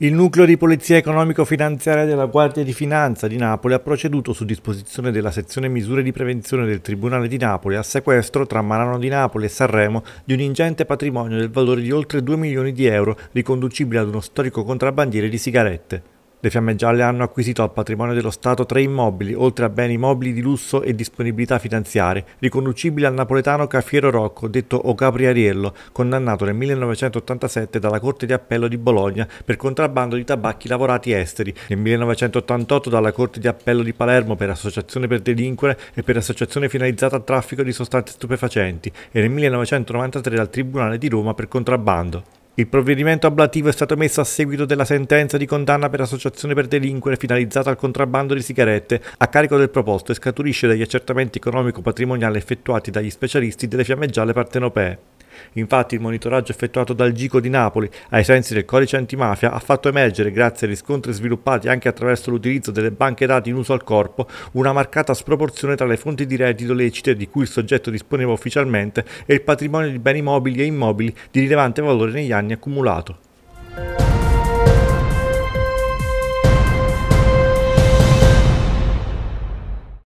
Il nucleo di polizia economico-finanziaria della Guardia di Finanza di Napoli ha proceduto su disposizione della sezione misure di prevenzione del Tribunale di Napoli al sequestro tra Marano di Napoli e Sanremo di un ingente patrimonio del valore di oltre 2 milioni di euro riconducibile ad uno storico contrabbandiere di sigarette. Le fiamme gialle hanno acquisito al patrimonio dello Stato tre immobili, oltre a beni mobili di lusso e disponibilità finanziarie, riconducibili al napoletano Caffiero Rocco, detto O Capriariello, condannato nel 1987 dalla Corte di Appello di Bologna per contrabbando di tabacchi lavorati esteri, nel 1988 dalla Corte di Appello di Palermo per associazione per delinquere e per associazione finalizzata al traffico di sostanze stupefacenti e nel 1993 dal Tribunale di Roma per contrabbando. Il provvedimento ablativo è stato messo a seguito della sentenza di condanna per associazione per delinquere finalizzata al contrabbando di sigarette a carico del proposto e scaturisce dagli accertamenti economico-patrimoniali effettuati dagli specialisti delle fiamme gialle partenopee. Infatti il monitoraggio effettuato dal Gico di Napoli ai sensi del codice antimafia ha fatto emergere, grazie a riscontri sviluppati anche attraverso l'utilizzo delle banche dati in uso al corpo, una marcata sproporzione tra le fonti di reddito lecite di cui il soggetto disponeva ufficialmente e il patrimonio di beni mobili e immobili di rilevante valore negli anni accumulato.